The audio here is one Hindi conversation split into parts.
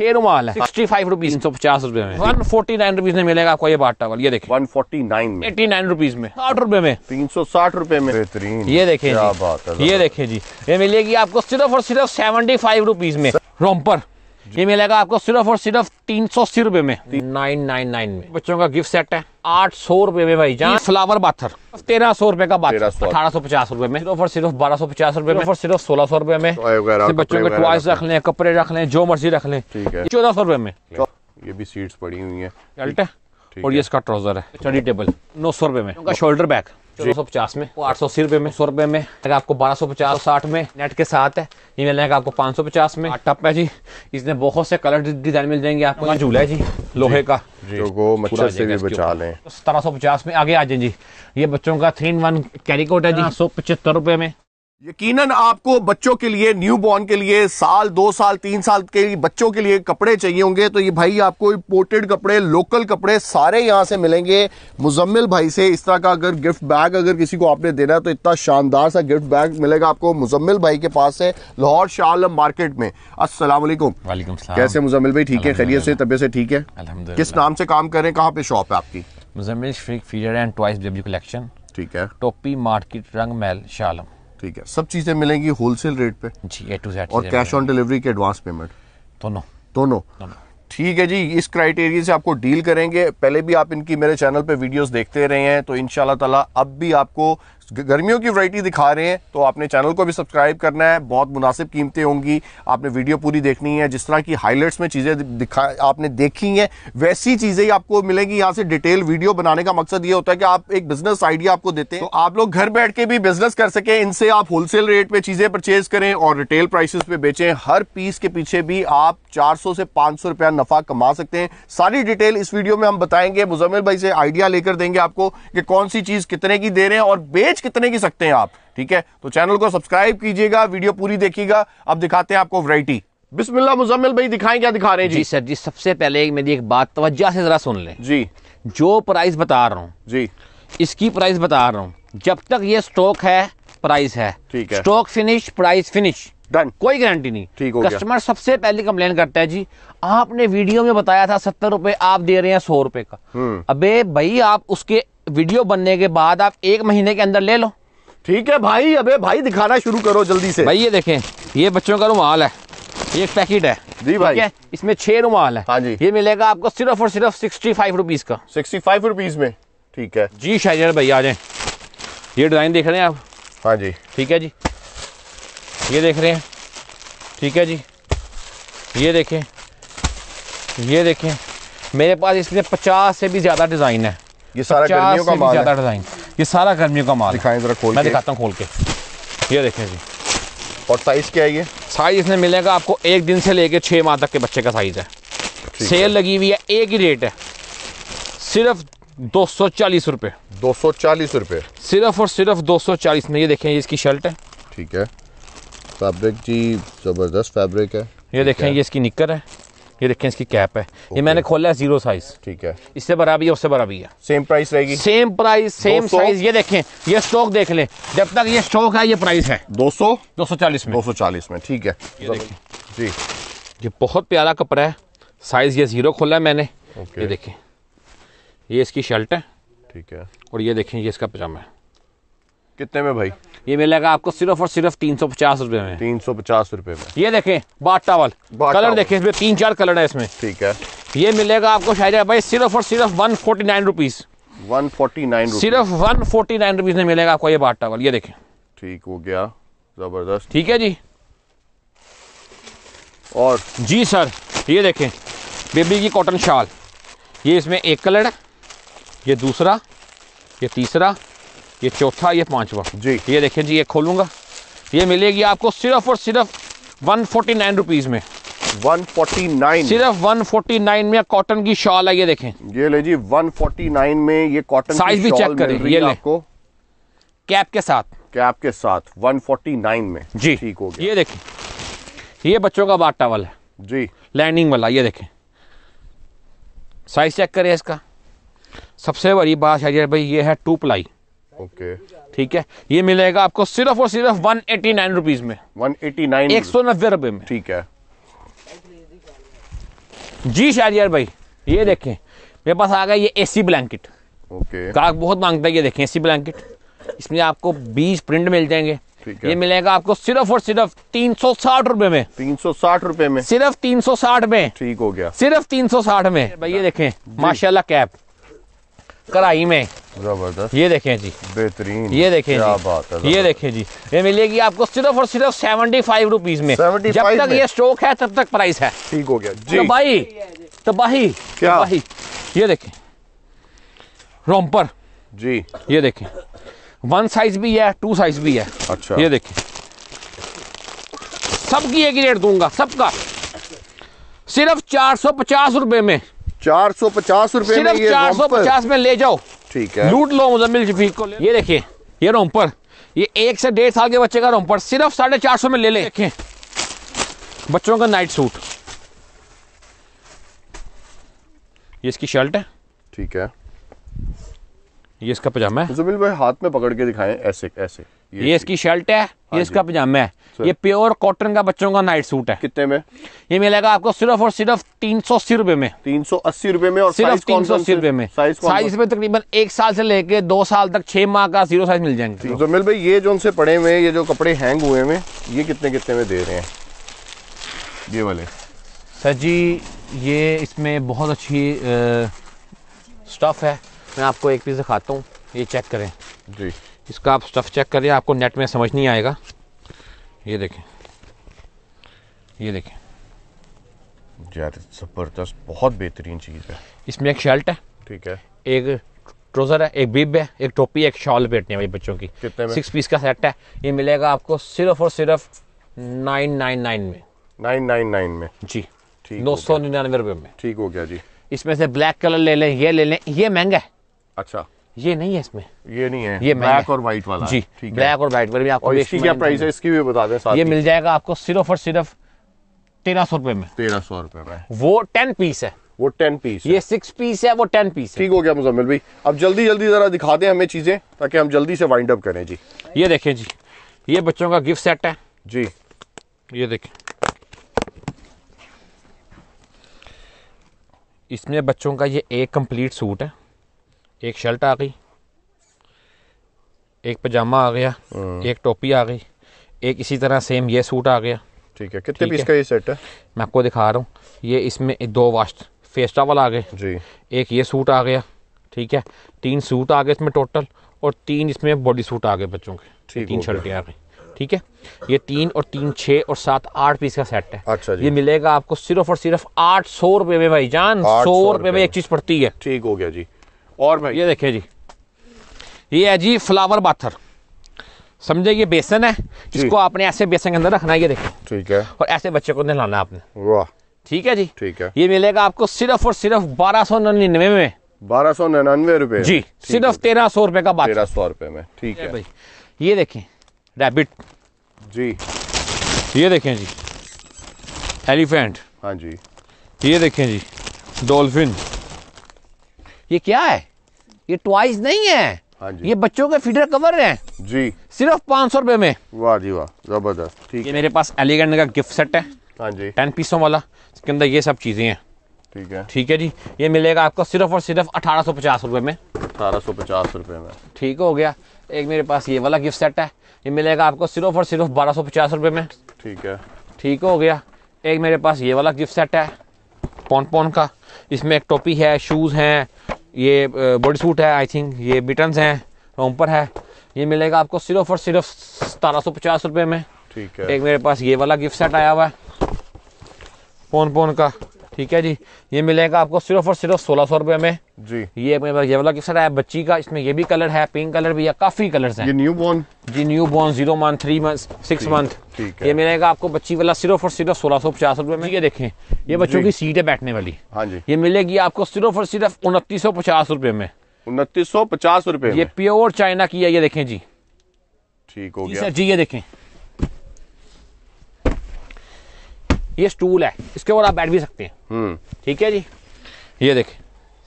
शेरवाल है सिक्सटी फाइव रुपीज तीन सौ पचास रुपए में वन फोर्टी नाइन रुपीज में मिलेगा आपको ये बाट टॉवल ये देखिए वन फोर्टी नाइन में एटी नाइन रुपीज में साठ रुपए में तीन सौ साठ रुपए में बेहतरीन ये देखे जी ये देखे जी ये मिलेगी आपको सिर्फ और सिर्फ सेवेंटी फाइव रुपीज में रोमपर ये मिलेगा आपको सिर्फ और सिर्फ तीन सौ अस्सी रुपए में नाइन नाइन नाइन में बच्चों का गिफ्ट सेट है आठ सौ रुपए में भाई जहाँ फ्लावर बाथर तेरह सौ रुपए का बाथर अठारह सौ पचास रुपए में सिर्फ और सिर्फ बारह सौ पचास रुपए में और सिर्फ सोलह सौ रुपए में बच्चों के टॉयस रख लें कपड़े रख लें जो मर्जी रख लें चौदह सौ रुपए में ये भी सीट पड़ी हुई है और ये इसका ट्राउजर है स्टडी टेबल नौ सौ रुपए में शोल्डर बैग चौदह सौ पचास में आठ सौ अस्सी रुपए में सौ रुपए में आपको बारह सौ पचास साठ में नेट के साथ है ये मिल जाएगा आपको पाँच सौ पचास में टप है जी इसने बहुत से कलर डिजाइन मिल जाएंगे आपको झूला है जी लोहे का जो तो मच्छर से भी बचा लें तो सत्रह सौ पचास में आगे आ जाए जी ये बच्चों का three in one carry coat है जी हाँ, सौ पचहत्तर रुपए में यकीनन आपको बच्चों के लिए न्यू बॉर्न के लिए साल दो साल तीन साल के लिए बच्चों के लिए कपड़े चाहिए होंगे तो ये भाई आपको इम्पोर्टेड कपड़े लोकल कपड़े सारे यहाँ से मिलेंगे मुजम्मिल भाई से इस तरह का अगर गिफ्ट बैग अगर किसी को आपने देना है तो इतना शानदार सा गिफ्ट बैग मिलेगा आपको मुजम्मिल भाई के पास से लाहौर शाह मार्केट में असल कैसे मुजम्मिल भाई ठीक है खैरियत से तबियत से ठीक है किस नाम से काम करें कहाँ पे शॉप है आपकी मुजम्मिल एंड टॉयस कलेक्शन ठीक है टोपी मार्केट रंग महल शालम ठीक है सब चीजें मिलेंगी होलसेल रेट पे जी ए टू जेड और कैश ऑन डिलीवरी के एडवांस पेमेंट दोनों दोनों ठीक है जी इस क्राइटेरिया से आपको डील करेंगे पहले भी आप इनकी मेरे चैनल पे वीडियोस देखते रहे हैं तो इन ताला अब भी आपको गर्मियों की वैरायटी दिखा रहे हैं तो आपने चैनल को भी सब्सक्राइब करना है बहुत मुनासिब कीमतें होंगी आपने वीडियो पूरी देखनी है जिस तरह की हाइलाइट्स में चीज़ें दिखा आपने देखी हैं वैसी चीज़ें ही आपको मिलेंगी यहाँ से डिटेल वीडियो बनाने का मकसद ये होता है कि आप एक बिजनेस आइडिया आपको देते हैं तो आप लोग घर बैठ के भी बिजनेस कर सके इनसे आप होलसेल रेट पर चीज़ें परचेज करें और रिटेल प्राइसेस पे बेचें हर पीस के पीछे भी आप चार से पाँच रुपया नफा कमा सकते हैं सारी डिटेल इस वीडियो में हम बताएंगे मुजम्मिल भाई से आइडिया लेकर देंगे आपको कि कौन सी चीज़ कितने की दे रहे हैं और बेच बेच कितने की सकते हैं आप ठीक है तो चैनल को सब्सक्राइब कीजिएगा वीडियो पूरी देखिएगा अब दिखाते हैं आपको वराइटी बिस्मिल्ला मुजम्मिल भाई दिखाएं क्या दिखा रहे हैं जी, जी सर जी सबसे पहले मेरी एक बात तवज्जा से जरा सुन लें जी जो प्राइस बता रहा हूँ जी इसकी प्राइस बता रहा हूँ जब तक ये स्टॉक है प्राइस है ठीक है stock finish price finish done कोई गारंटी नहीं ठीक हो कस्टमर सबसे पहले कंप्लेन करता है जी आपने वीडियो में बताया था सत्तर रुपए आप दे रहे हैं सौ रुपए का हम्म। अबे भाई आप उसके वीडियो बनने के बाद आप एक महीने के अंदर ले लो ठीक है भाई अबे भाई दिखाना शुरू करो जल्दी से भाई ये देखें ये बच्चों का रुमाल है ये एक पैकेट है जी भाई है? इसमें छह रुमाल है हाँ जी ये मिलेगा आपको सिर्फ और सिर्फ सिक्सटी फाइव रुपीज का सिक्सटी फाइव रुपीज में ठीक है जी शाहजर भाई आ जाए ये डिजाइन देख रहे हैं आप हाँ जी ठीक है जी ये देख रहे हैं ठीक है जी ये देखें ये देखें मेरे पास इसमें पचास से भी ज़्यादा डिज़ाइन है ये सारा गर्मियों का माल ज्यादा डिजाइन ये सारा गर्मियों का माल दिखाएं जरा खोल मैं दिखाता हूँ खोल के ये देखें जी और साइज क्या है ये साइज इसमें मिलेगा आपको एक दिन से लेके छह माह तक के बच्चे का साइज है सेल लगी हुई है एक ही रेट है सिर्फ दो सौ चालीस रुपये दो सौ चालीस रुपये सिर्फ और सिर्फ दो सौ चालीस में ये देखें इसकी शर्ट है ठीक है फैब्रिक जी ज़बरदस्त फैब्रिक है ये देखें ये इसकी निकर है ये देखें इसकी कैप है okay. ये मैंने खोला है जीरो साइज ठीक है इससे बड़ा भी है उससे बड़ा भी है सेम प्राइस रहेगी सेम प्राइस सेम साइज ये देखें ये स्टॉक देख लें जब तक ये स्टॉक है ये प्राइस है दो सौ दो सौ चालीस में दो सौ चालीस में ठीक है ये देखें जी ये बहुत प्यारा कपड़ा है साइज ये जीरो खोला है मैंने ये देखें ये इसकी शर्ट है ठीक है और ये देखें ये इसका पजामा है कितने में भाई ये मिलेगा आपको सिर्फ और सिर्फ तीन सौ पचास रूपए में तीन सौ पचास रूपए में ये देखे बाट टावल कलर देखे इसमें तीन चार कलर है इसमें ठीक है ये मिलेगा आपको शायद भाई सिर्फ और सिर्फ one forty nine rupees one forty nine सिर्फ वन फोर्टी नाइन रुपीज में मिलेगा आपको ये बाट टावल ये देखे ठीक हो गया जबरदस्त ठीक है जी और जी सर ये देखे बेबी की कॉटन शाल ये इसमें एक कलर है ये दूसरा ये तीसरा ये चौथा ये पांचवा जी ये देखें जी ये खोलूंगा ये मिलेगी आपको सिर्फ और सिर्फ वन फोर्टी नाइन रुपीज में 149 सिर्फ 149 में कॉटन की शॉल है ये देखें ये ले जी 149 में ये कॉटन साइज भी चेक करें ये आपको कैप के साथ कैप के साथ 149 में जी ठीक हो गया ये देखें ये बच्चों का बाट टावल है जी लैंडिंग वाला ये देखें साइज चेक करें इसका सबसे बड़ी बात है भाई ये है टू प्लाई ओके ठीक है ये मिलेगा आपको सिर्फ और सिर्फ वन एटी नाइन रुपीज में वन एटी नाइन एक सौ नब्बे रुपए में ठीक है जी शारियर भाई ये देखें मेरे पास आ गया ये एसी ब्लैंकेट ओके बहुत मांगता है ये देखें एसी ब्लैंकेट इसमें आपको बीस प्रिंट मिल जाएंगे ये मिलेगा आपको सिर्फ और सिर्फ तीन सौ साठ रूपए में तीन सौ साठ रूपए में सिर्फ तीन सौ साठ में ठीक हो गया सिर्फ तीन सौ साठ में भाई ये देखें माशाल्लाह कैप कढ़ाई में जबरदस्त ये देखें जी बेहतरीन ये देखें जी बात है ये देखें जी ये मिलेगी आपको सिर्फ और सिर्फ सेवेंटी फाइव रुपीज में जब तक ये स्टॉक है तब तक प्राइस है ठीक हो गया जी तबाही तबाही क्या तबाही ये देखें रोमपर जी ये देखें वन साइज भी है टू साइज भी है अच्छा ये देखें सबकी एक ही रेट दूंगा सबका सिर्फ चार सौ पचास रुपए में चार सौ पचास रूपए चार सौ पचास में ले जाओ ठीक है लूट लो मुजम्मिल जफीक को ये देखिए ये रोमपर ये एक से डेढ़ साल के बच्चे का रोमपर सिर्फ साढ़े चार सौ में ले ले देखें बच्चों का नाइट सूट ये इसकी शर्ट है ठीक है ये इसका पजामा है भाई हाथ में पकड़ के दिखाएं ऐसे ऐसे ये, इसकी शर्ट है ये हाँ इसका पजामा है ये प्योर कॉटन का बच्चों का नाइट सूट है कितने में ये मिलेगा आपको सिर्फ और सिर्फ तीन सौ अस्सी रुपए में तीन सौ अस्सी रुपए में और सिर्फ तीन सौ अस्सी रुपए में साइज में तकरीबन एक साल से लेके दो साल तक छह माह का जीरो साइज मिल जाएंगे तो मिल भाई ये जो उनसे पड़े हुए ये जो कपड़े हैंग हुए हैं ये कितने कितने में दे रहे हैं ये वाले सर जी ये इसमें बहुत अच्छी स्टफ़ है मैं आपको एक पीस दिखाता हूँ ये चेक करें जी इसका आप स्टफ़ चेक करिए आपको नेट में समझ नहीं आएगा ये देखें ये देखें ज़बरदस्त बहुत बेहतरीन चीज़ है इसमें एक शर्ट है ठीक है एक ट्रोज़र है एक बिब है एक टोपी एक शॉल बैठने वाली बच्चों की कितने में सिक्स पीस का सेट है ये मिलेगा आपको सिर्फ और सिर्फ नाइन नाइन नाइन में नाइन नाइन नाइन में जी ठीक नौ सौ निन्यानवे रुपये में ठीक हो गया जी इसमें से ब्लैक कलर ले लें ये ले लें ये महंगा है अच्छा ये नहीं है इसमें ये नहीं है ये ब्लैक और व्हाइट वाला जी ब्लैक और व्हाइट वाले आपको इसकी क्या प्राइस है इसकी भी बता दें ये मिल जाएगा आपको सिर्फ और सिर्फ तेरह सौ रुपए में तेरह सौ रुपए में वो टेन पीस है वो टेन पीस ये सिक्स पीस है वो टेन पीस ठीक हो गया मुजम्मिल भाई अब जल्दी जल्दी जरा दिखा दें हमें चीजें ताकि हम जल्दी से वाइंड अप करें जी ये देखें जी ये बच्चों का गिफ्ट सेट है जी ये देखें इसमें बच्चों का ये एक कंप्लीट सूट है एक शर्ट आ गई एक पजामा आ गया हाँ। एक टोपी आ गई एक इसी तरह सेम ये सूट आ गया ठीक है कितने पीस का ये सेट है मैं आपको दिखा रहा हूँ ये इसमें दो वाश फेस टावल आ गए एक ये सूट आ गया ठीक है तीन सूट आ गए इसमें टोटल और तीन इसमें बॉडी सूट आ गए बच्चों के तीन शर्टें आ गई ठीक है ये तीन और तीन छः और सात आठ पीस का सेट है अच्छा जी। ये मिलेगा आपको सिर्फ और सिर्फ आठ सौ रुपये में भाई जान सौ रुपये में एक चीज़ पड़ती है ठीक हो गया जी और भाई ये देखिए जी ये है जी फ्लावर बाथर समझे ये बेसन है इसको आपने ऐसे बेसन के अंदर रखना है ये देखो ठीक है और ऐसे बच्चे को नहलाना आपने वाह ठीक है जी ठीक है ये मिलेगा आपको सिर्फ और सिर्फ बारह सौ निन्यानवे में बारह सौ निन्यानवे रूपए जी सिर्फ तेरह सौ रूपये का बात तेरह सौ रूपये में ठीक है भाई ये देखे रेबिट जी ये देखे जी एलिफेंट हाँ जी ये देखे जी डोल्फिन ये क्या है ये ट्वाइस नहीं है हाँ जी। ये बच्चों के फीडर कवर है जी सिर्फ पाँच सौ रूपए में वाह जी वाह जबरदस्त ये मेरे पास अलीगढ़ का गिफ्ट सेट है हाँ जी टेन पीसों वाला इसके अंदर ये सब चीज़ें हैं ठीक है ठीक है जी ये मिलेगा आपको सिर्फ और सिर्फ अठारह सौ पचास रूपए में अठारह सौ पचास रूपए में ठीक हो गया एक मेरे पास ये वाला गिफ्ट सेट है ये मिलेगा आपको सिर्फ और सिर्फ बारह सौ पचास रूपए में ठीक है ठीक हो गया एक मेरे पास ये वाला गिफ्ट सेट है पौन पौन का इसमें एक टोपी है शूज़ हैं ये बॉडी सूट है आई थिंक ये बिटन्स हैं रोमपर है ये मिलेगा आपको सिर्फ और सिर्फ सतारह सौ पचास रुपये में ठीक है एक मेरे पास ये वाला गिफ्ट सेट आया हुआ है पोन पोन का ठीक है जी ये मिलेगा आपको सिर्फ और सिर्फ सोलह सौ रुपए में जी ये ये वाला किसान है बच्ची का इसमें ये भी कलर है पिंक कलर भी है काफी कलर है न्यू बोर्न जी newborn zero month three month six month ये मिलेगा आपको बच्ची वाला सिर्फ और सिर्फ सोलह सौ पचास रुपए में ये देखें ये बच्चों की सीट है बैठने वाली हाँ जी ये मिलेगी आपको सिर्फ और सिर्फ उनतीस सौ पचास रुपए में उनतीस सौ पचास रुपए ये प्योर चाइना की है ये देखें जी ठीक हो गया जी ये देखें ये स्टूल है इसके ऊपर आप बैठ भी सकते हैं हम्म। ठीक है जी ये देखे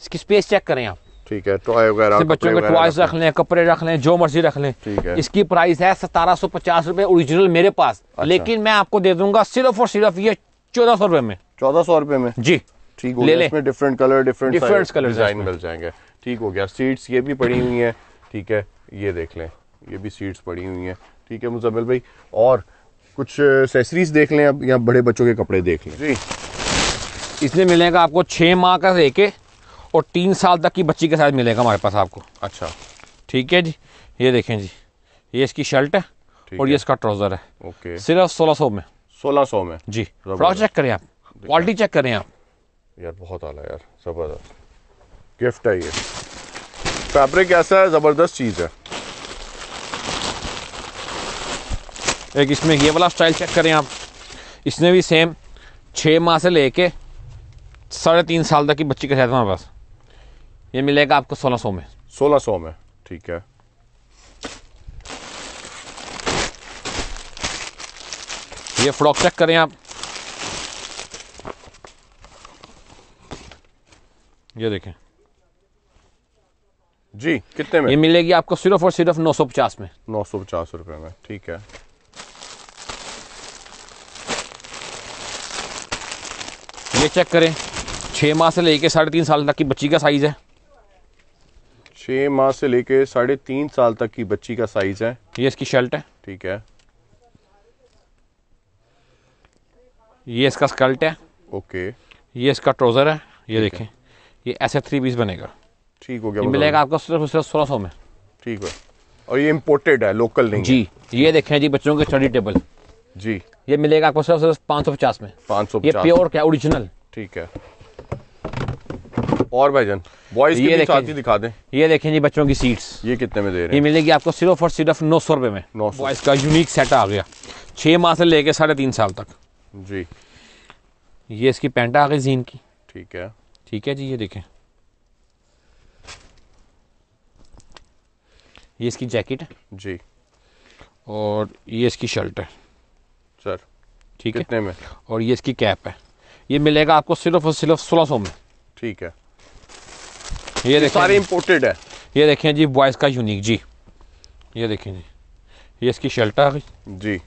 इसकी स्पेस चेक करें आप ठीक है टॉय वगैरह बच्चों के टॉयस रख लें कपड़े रख लें जो मर्जी रख लें ठीक है इसकी प्राइस है सतारह सौ पचास रूपए ओरिजिनल मेरे पास अच्छा। लेकिन मैं आपको दे दूंगा सिर्फ और सिर्फ ये चौदह सौ रूपये में चौदह सौ रूपये में जी ठीक हो ले इसमें different colour different different colour design मिल जाएंगे ठीक हो गया सीट्स ये भी पड़ी हुई है ठीक है ये देख लें ये भी सीट्स पड़ी हुई है ठीक है मुजम्मिल भाई और कुछ सेसरीज देख लें अब यहाँ बड़े बच्चों के कपड़े देख लें जी इसमें मिलेगा आपको छः माह का लेके और तीन साल तक की बच्ची के साथ मिलेगा हमारे पास आपको अच्छा ठीक है जी ये देखें जी ये इसकी शर्ट है और ये इसका ट्राउज़र है ओके सिर्फ सोलह सौ में सोलह सौ में जी फ्रॉक चेक करें आप क्वालिटी चेक करें आप यार बहुत आला यार ज़बरदस्त गिफ्ट है ये फैब्रिक ऐसा है ज़बरदस्त चीज़ है एक इसमें ये वाला स्टाइल चेक करें आप इसने भी सेम छः माह से लेके साढ़े तीन साल तक की बच्ची का शायद हमारे पास ये मिलेगा आपको सोलह सौ में सोलह सौ में ठीक है ये फ्रॉक चेक करें आप ये देखें जी कितने में ये मिलेगी आपको सिर्फ और सिर्फ नौ सौ पचास में नौ सौ पचास रुपये में ठीक है ये चेक करें छः माह से लेके साढ़े तीन साल तक की बच्ची का साइज़ है छः माह से लेके साढ़े तीन साल तक की बच्ची का साइज़ है ये इसकी शर्ट है ठीक है ये इसका स्कर्ट है ओके ये इसका ट्रोज़र है ये देखें ये ऐसे थ्री पीस बनेगा ठीक हो गया मिलेगा आपको सिर्फ सिर्फ सोलह सौ में ठीक है और ये इम्पोर्टेड है लोकल नहीं जी ये देखें जी बच्चों के स्टडी टेबल जी ये मिलेगा आपको सिर्फ सिर्फ पाँच सौ पचास में पाँच सौ ये प्योर क्या ओरिजिनल ठीक है और भाईजान बॉयज ये भी दिखा दें ये देखें जी बच्चों की सीट्स ये कितने में दे रहे हैं ये मिलेगी आपको सिर्फ और सिर्फ नौ सौ रुपये में नौ सौ बॉयज का यूनिक सेट आ गया छः माह से लेके साढ़े तीन साल तक जी ये इसकी पेंट आ गई जीन की ठीक है ठीक है जी ये देखें ये इसकी जैकेट है जी और ये इसकी शर्ट है सर ठीक है कितने में और ये इसकी कैप है ये मिलेगा आपको सिर्फ और सिर्फ सोलह सौ में ठीक है ये देखें सारे इम्पोर्टेड है ये देखें जी बॉयज़ का यूनिक जी ये देखें जी ये इसकी शर्ट है जी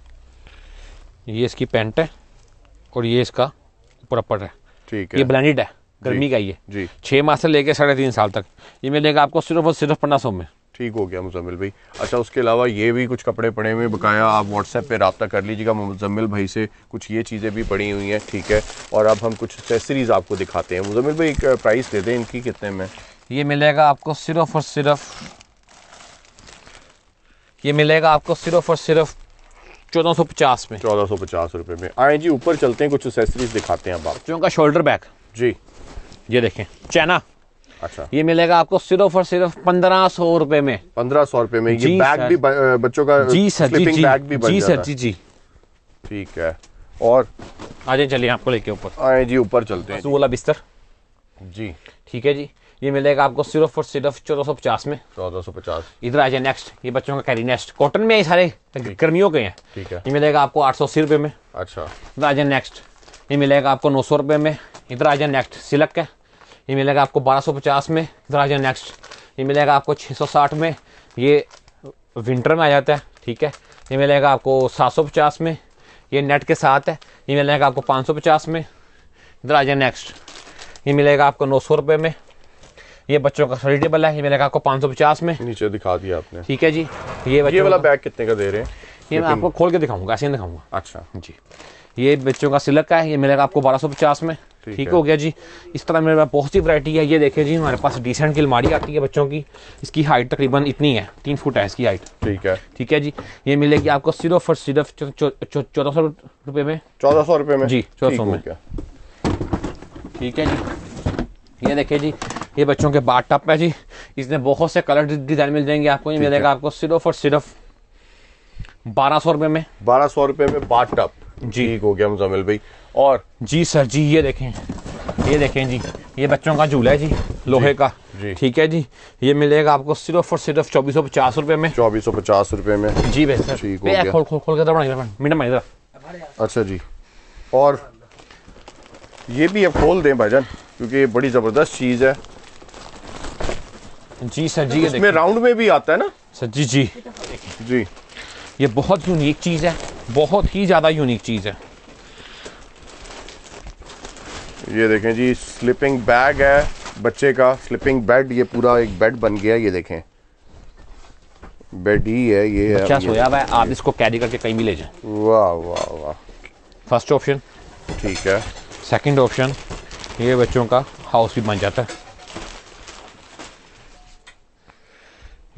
ये इसकी पैंट है और ये इसका प्रॉपर है ठीक है ये ब्लेंडेड है गर्मी का ये जी छः माह से लेके साढ़े तीन साल तक ये मिलेगा आपको सिर्फ और सिर्फ पंद्रह सौ में ठीक हो गया मुजम्मिल भाई अच्छा उसके अलावा ये भी कुछ कपड़े पड़े हुए बकाया आप व्हाट्सएप पे रबता कर लीजिएगा मुजम्मिल भाई से कुछ ये चीज़ें भी पड़ी हुई हैं ठीक है और अब हम कुछ एक्सेसरीज आपको दिखाते हैं मुजम्मिल भाई एक प्राइस दे दें इनकी कितने में ये मिलेगा आपको सिर्फ और सिर्फ ये मिलेगा आपको सिर्फ और सिर्फ चौदह सौ पचास में चौदह सौ पचास रुपये में आए जी ऊपर चलते हैं कुछ एक्सेसरीज दिखाते हैं अब आप बच्चों शोल्डर बैग जी ये देखें चैना अच्छा ये मिलेगा आपको सिर्फ और सिर्फ पंद्रह सौ रुपए में पंद्रह सौ रुपए में ये बैग भी बच्चों का जी सर जी जी बैग भी जी सर जी जी ठीक है और आज चलिए आपको लेके ऊपर आए जी ऊपर चलते हैं वाला बिस्तर जी ठीक है जी ये मिलेगा आपको सिर्फ और सिर्फ चौदह सौ पचास में चौदह सौ पचास इधर आ जाए नेक्स्ट ये बच्चों का कैरी नेक्स्ट कॉटन में ये सारे गर्मियों के हैं ठीक है ये मिलेगा आपको आठ सौ अस्सी रुपये में अच्छा इधर आ जाए नेक्स्ट ये मिलेगा आपको नौ सौ रुपये में इधर आ जाए नेक्स्ट सिलक का ये मिलेगा आपको 1250 में दराजा नेक्स्ट ये मिलेगा आपको 660 में ये विंटर में आ जाता है ठीक है ये मिलेगा आपको 750 में ये नेट के साथ है ये मिलेगा आपको 550 में दराजा नेक्स्ट ये मिलेगा आपको नौ सौ रुपये में ये बच्चों का स्टडी टेबल है ये मिलेगा आपको पाँच में नीचे दिखा दिया आपने ठीक है जी ये बच्चे वाला बैग कितने का दे रहे हैं ये मैं आपको खोल के दिखाऊंगा ऐसे दिखाऊंगा अच्छा जी ये बच्चों का सिलक का है ये मिलेगा आपको 1250 में ठीक हो गया जी इस तरह मेरे पास बहुत सी वरायटी है ये देखे जी हमारे पास डिसेंट की अलमारी आती है बच्चों की इसकी हाइट तकरीबन इतनी है तीन फुट है इसकी हाइट ठीक है ठीक है जी ये मिलेगी आपको सिर्फ और सिर्फ चौदह सौ रुपये में चौदह सौ रुपये में जी चौदह सौ में ठीक है जी ये देखे जी ये बच्चों के बाट टप है जी इसमें बहुत से कलर डिजाइन मिल जाएंगे आपको ये मिलेगा आपको सिर्फ और सिर्फ बारह सौ रुपये में बारह सौ रुपये में बाट टप जी ठीक हो गया मुजामिल भाई और जी सर जी ये देखें ये देखें जी ये बच्चों का झूला है जी लोहे का ठीक है जी ये मिलेगा आपको सिर्फ और सिर्फ चौबीस सौ पचास रूपये में चौबीस सौ पचास रुपए में जी भाई सर अच्छा जी और ये भी अब खोल दें भाईजान क्योंकि ये बड़ी ज़बरदस्त चीज़ है जी सर जी इसमें राउंड में भी आता है ना सर जी जी जी ये बहुत यूनिक चीज़ है बहुत ही ज़्यादा यूनिक चीज़ है ये देखें जी स्लिपिंग बैग है बच्चे का स्लिपिंग बेड ये पूरा एक बेड बन गया ये देखें बेड ही है ये अच्छा सोया हुआ है आप इसको कैरी करके कहीं भी ले जाएं वाह वाह वाह फर्स्ट ऑप्शन ठीक है सेकंड ऑप्शन ये बच्चों का हाउस भी बन जाता है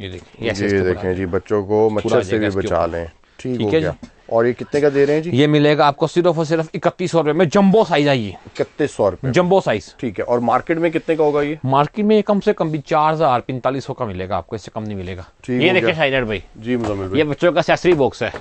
ये देखें ये देखें जी बच्चों को मच्छर से भी बचा लें ठीक है और ये कितने का दे रहे हैं जी ये मिलेगा आपको सिर्फ और सिर्फ इकतीस सौ रुपए में जंबो साइज है इकतीस सौ रुपए जंबो साइज ठीक है और मार्केट में कितने का होगा ये मार्केट में कम से कम भी चार हजार पैंतालीस सौ का मिलेगा आपको इससे कम नहीं मिलेगा ये देखिए भाई जी मुजम्मिल ये बच्चों का सैसरी बॉक्स है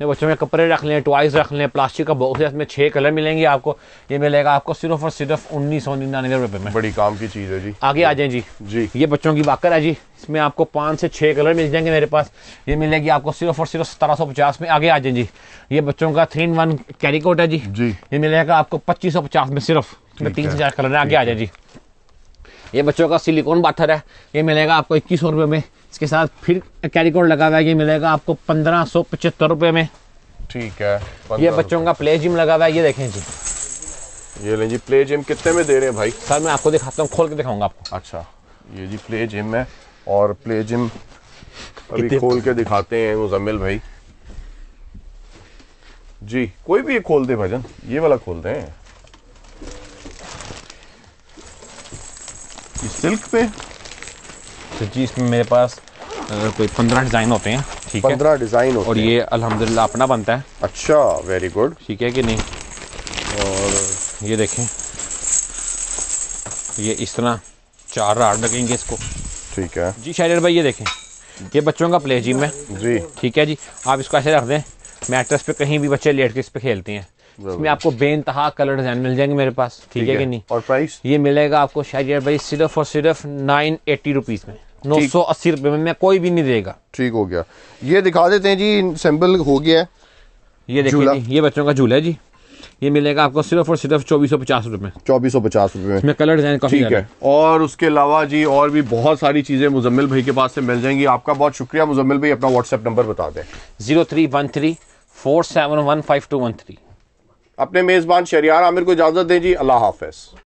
ये बच्चों में कपड़े रख लें टॉयज रख लें प्लास्टिक का बॉक्स इसमें छह कलर मिलेंगे आपको ये मिलेगा आपको सिर्फ और सिर्फ उन्नीस सौ निन्यानवे रुपए में बड़ी काम की चीज़ है जी आगे आ जाए जी जी ये बच्चों की वाकर है जी इसमें आपको पांच से छह कलर मिल जाएंगे मेरे पास ये मिलेगी आपको सिर्फ और सिर्फ सत्रह सौ पचास में आगे आ जाए जी ये बच्चों का three in one carry coat है जी जी ये मिलेगा आपको पच्चीस सौ पचास में सिर्फ तीन से चार कलर आगे आ जाए जी ये बच्चों का सिलिकॉन बाथर है ये मिलेगा आपको इक्कीस सौ रुपये में इसके साथ फिर कैरी कोड लगा हुआ है ये मिलेगा आपको पंद्रह सौ पचहत्तर रुपये में ठीक है ये बच्चों का प्ले जिम लगा हुआ है ये देखें जी ये लें जी प्ले जिम कितने में दे रहे हैं भाई सर मैं आपको दिखाता हूँ खोल के दिखाऊंगा आपको अच्छा ये जी प्ले जिम है और प्ले जिम अभी खोल के दिखाते हैं मुजम्मिल भाई जी कोई भी ये खोल दे भजन ये वाला खोल दें सिल्क पे तो जी इसमें मेरे पास कोई पंद्रह डिज़ाइन होते हैं ठीक है पंद्रह डिज़ाइन और ये अल्हम्दुलिल्लाह अपना बनता है अच्छा वेरी गुड ठीक है कि नहीं और ये देखें ये इस तरह चार राड लगेंगे इसको ठीक है जी शाहिर भाई ये देखें ये बच्चों का प्ले जिम है जी ठीक है जी आप इसको ऐसे रख दें मैट्रेस पे कहीं भी बच्चे लेट के इस पे खेलते हैं इसमें आपको बेनतहा कलर डिजाइन मिल जाएंगे मेरे पास ठीक है कि नहीं और प्राइस ये मिलेगा आपको शायद भाई सिर्फ और सिर्फ नाइन एट्टी रुपीज़ में नौ सौ अस्सी रुपये में, कोई भी नहीं देगा ठीक हो गया ये दिखा देते हैं जी सैम्पल हो गया है ये देखिए ये बच्चों का झूला है जी ये मिलेगा आपको सिर्फ और सिर्फ चौबीस सौ पचास रुपए चौबीस सौ पचास रुपए इसमें कलर डिजाइन काफी ठीक है और उसके अलावा जी और भी बहुत सारी चीजें मुजम्मिल भाई के पास से मिल जाएंगी आपका बहुत शुक्रिया मुजम्मिल भाई अपना व्हाट्सएप नंबर बता दें zero three one three four seven one five two one three अपने मेजबान शरियार आमिर को इजाजत दें जी अल्लाह हाफिज